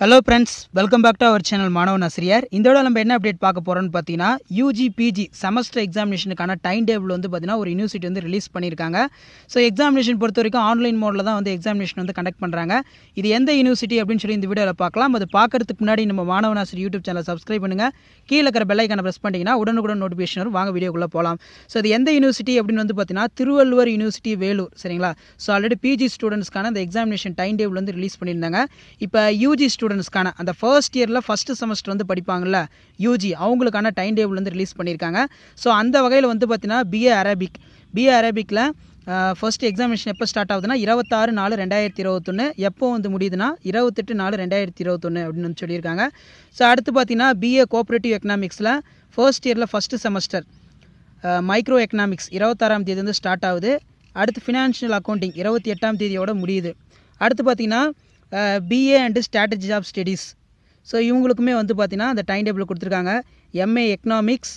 hello friends welcome back to our channel மாணவன் ஆசிரியர் இதோட நம்ம என்ன அப்டேட் பார்க்க போகிறோம்னு பார்த்தீங்கன்னா யூஜி பிஜி செமஸ்டர் எக்ஸாமினேஷனுக்கான டைம் டேபிள் வந்து பார்த்தீங்கன்னா ஒரு யூனிவர்சிட்டி வந்து ரிலீஸ் பண்ணியிருக்காங்க ஸோ எக்ஸாமினேஷன் பொறுத்த வரைக்கும் ஆன்லைன் மோடில் தான் வந்து எக்ஸாமினேஷன் வந்து கண்டக்ட் பண்ணுறாங்க இது எந்த யூனிவர்சிட்டி அப்படின்னு சொல்லி இந்த வீடியோவில் பார்க்கலாம் அது பார்க்கறதுக்கு முன்னாடி நம்ம மாணவன் ஆசிரியர் யூடியூப் சேனல் சப்ஸ்கிரைப் பண்ணுங்கள் கீழே இருக்கிற பெல்லைக்கான ப்ரெஸ் பண்ணிங்கன்னா உடனுக்குடன் நோட்டிஃபிகேஷன் வரும் வாங்க வீடியோக்குள்ளே போகலாம் ஸோ அது எந்த யூனிவர்சிட்டி அப்படின்னு வந்து பார்த்தீங்கன்னா திருவள்ளுவர் யூனிவர்சிட்டி வேலூர் சரிங்களா ஸோ ஆல்ரெடி பிஜி ஸ்டூடெண்ட்ஸ்க்கான அந்த எக்ஸாமினேஷன் டைம் டேபிள் வந்து ரிலீஸ் பண்ணியிருந்தாங்க இப்போ யூஜி ஸ்டூடெண்ட்ஸ்க்கான அந்த ஃபர்ஸ்ட் இயரில் ஃபஸ்ட்டு செமஸ்டர் வந்து படிப்பாங்கள்ல யூஜி அவங்களுக்கான டைம் டேபிள் வந்து ரிலீஸ் பண்ணியிருக்காங்க ஸோ அந்த வகையில் வந்து பார்த்திங்கன்னா பிஏ அரபிக் பிஏ அரபிக்கில் ஃபர்ஸ்ட் எக்ஸாமினேஷன் எப்போ ஸ்டார்ட் ஆகுதுன்னா இருபத்தாறு நாலு ரெண்டாயிரத்தி இருபத்தொன்று எப்போ வந்து முடியுதுன்னா இருபத்தெட்டு நாலு ரெண்டாயிரத்தி இருபத்தொன்று அப்படின்னு சொல்லியிருக்காங்க ஸோ அடுத்து பார்த்தீங்கன்னா பிஏ கோஆப்ரேட்டிவ் எக்கனாமிக்ஸில் ஃபர்ஸ்ட் இயரில் ஃபஸ்ட்டு செமஸ்டர் மைக்ரோ எக்கனாமிக்ஸ் இருபத்தாறாம் தேதி வந்து ஸ்டார்ட் ஆகுது அடுத்து ஃபினான்ஷியல் அக்கௌண்டிங் இருபத்தி எட்டாம் தேதியோட முடியுது அடுத்து பார்த்திங்கன்னா BA and strategy of studies so இவங்களுக்குமே வந்து பார்த்திங்கன்னா அந்த டைம் டேபிள் கொடுத்துருக்காங்க MA economics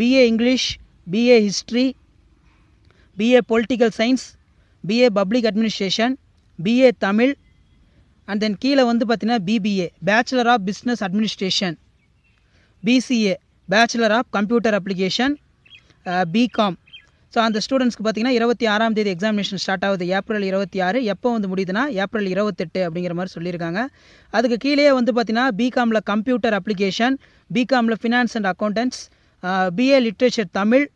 BA English BA history BA political science BA public administration BA Tamil and then கீழே வந்து பார்த்திங்கன்னா BBA bachelor of business administration BCA bachelor of computer application BCom so அந்த ஸ்டூடெண்ட்ஸ்க்கு பார்த்தீங்கன்னா இருபத்தி ஆறாம் தேதி எக்ஸாமினேஷன் ஸ்டார்ட் ஆகுது ஏப்ரல் இருபத்தி ஆறு எப்போ வந்து முடியுதுன்னா ஏப்ரல் இருபத்தெட்டு அப்படிங்கிற மாதிரி சொல்லியிருக்காங்க அதுக்கு கீழே வந்து பார்த்தீங்கன்னா பிகாமில் கம்ப்யூட்டர் அப்ளிகேஷன் பிகாமில் finance and accountancy BA literature Tamil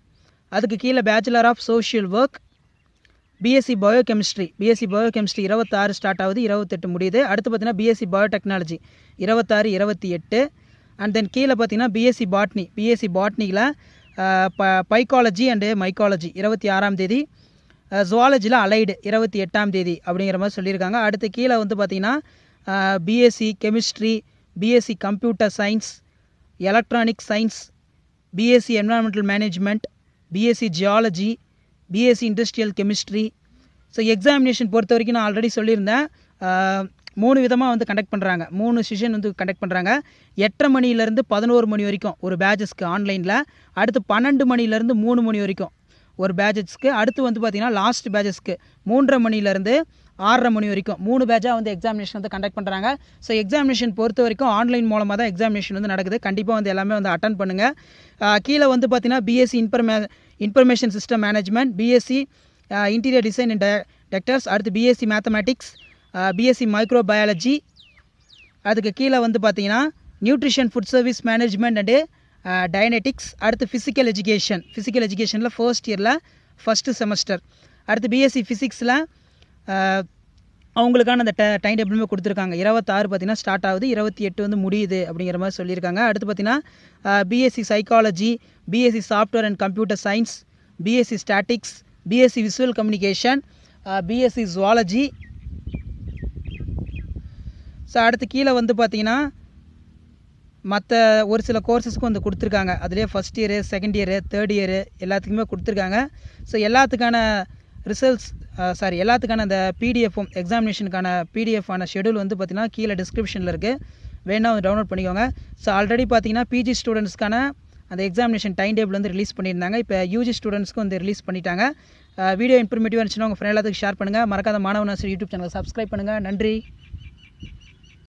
அதுக்கு கீழே bachelor of social work BSc bio chemistry BSc bio chemistry இருபத்தாறு ஸ்டார்ட் ஆகுது இருபத்தெட்டு முடியுது அடுத்து பார்த்தீங்கன்னா பிஎஸ்சி பயோ டெக்னாலஜி இருபத்தாறு இருபத்தி எட்டு அண்ட் தென் கீழே பார்த்தீங்கன்னா பிஎஸ்சி பாட்னி பிஎஸ்சி பாட்னியில் ப பைக்காலஜி அண்டு மைக்காலஜி இருபத்தி ஆறாம் தேதி ஜுவாலஜியில் அலைடு இருபத்தி எட்டாம் தேதி அப்படிங்கிற மாதிரி சொல்லியிருக்காங்க அடுத்து கீழே வந்து பார்த்திங்கன்னா BSc chemistry BSc computer science electronic science BSc environmental management BSc geology BSc industrial chemistry so examination பொறுத்த வரைக்கும் நான் ஆல்ரெடி சொல்லியிருந்தேன் மூணு விதமாக வந்து கண்டக்ட் பண்ணுறாங்க மூணு செஷன் வந்து கண்டக்ட் பண்ணுறாங்க எட்டரை மணிலேருந்து பதினோரு மணி வரைக்கும் ஒரு பேஜஸ்க்கு ஆன்லைனில் அடுத்து பன்னெண்டு மணிலேருந்து மூணு மணி வரைக்கும் ஒரு பேஜஸ்க்கு அடுத்து வந்து பார்த்திங்கன்னா லாஸ்ட் பேஜஸ்க்கு மூன்றரை மணிலேருந்து ஆறரை மணி வரைக்கும் மூணு பேஜாக வந்து எக்ஸாமினேஷன் வந்து கண்டக்ட் பண்ணுறாங்க ஸோ எக்ஸாமினேஷன் பொறுத்த வரைக்கும் ஆன்லைன் மூலமாக தான் எக்ஸாமினேஷன் வந்து நடக்குது கண்டிப்பாக வந்து எல்லாமே வந்து அட்டன் பண்ணுங்கள் கீழே வந்து பார்த்திங்கன்னா BSc information information system management BSc interior design and டெக்டர்ஸ் அடுத்து BSc mathematics BSc micro biology அதுக்கு கீழே வந்து பார்த்தீங்கன்னா nutrition food service management and dietetics அடுத்து ஃபிசிக்கல் எஜுகேஷன் ஃபிசிக்கல் எஜுகேஷனில் ஃபர்ஸ்ட் இயரில் ஃபஸ்ட்டு செமஸ்டர் அடுத்து பிஎஸ்சி ஃபிசிக்ஸில் அவங்களுக்கான அந்த ட டைம் டேபிளுமே கொடுத்துருக்காங்க இருபத்தாறு பார்த்திங்கன்னா ஸ்டார்ட் ஆகுது இருபத்தி எட்டு வந்து முடியுது அப்படிங்கிற மாதிரி சொல்லியிருக்காங்க அடுத்து பார்த்திங்கன்னா BSc psychology BSc software and computer science BSc statistics BSc visual communication BSc zoology so அடுத்து கீழே வந்து பார்த்தீங்கன்னா மற்ற ஒரு சில கோர்சஸ்க்கும் வந்து கொடுத்துருக்காங்க அதுலேயே first year second year third year எல்லாத்துக்குமே கொடுத்துருக்காங்க ஸோ எல்லாத்துக்கான ரிசல்ட்ஸ் சாரி uh, எல்லாத்துக்கான அந்த பிடிஎஃப்பும் எக்ஸாமினேஷனுக்கான பிடிஎஃபான ஷெடியூல் வந்து பார்த்திங்கன்னா கீழே டிஸ்கிரிப்ஷனில் இருக்குது வேணால் டவுன்லோட் பண்ணிக்கோங்க ஸோ ஆல்ரெடி பார்த்தீங்கன்னா பிஜி ஸ்டூடெண்ட்ஸ்க்கான அந்த எக்ஸாமினேஷன் டைம் டேபிள் வந்து ரிலீஸ் பண்ணியிருந்தாங்க இப்போ யூஜி ஸ்டூடெண்ட்ஸ்க்கு வந்து ரிலீஸ் பண்ணிட்டாங்க வீடியோ uh, இன்ஃபர்மேட்டிவாக இருந்துச்சுன்னா உங்கள் ஃப்ரெண்ட் எல்லாத்துக்கும் ஷேர் பண்ணுங்கள் மறக்காத மாணவன் யூடியூப் சேனலை சப்ஸ்கிரைப் பண்ணுங்கள் நன்றி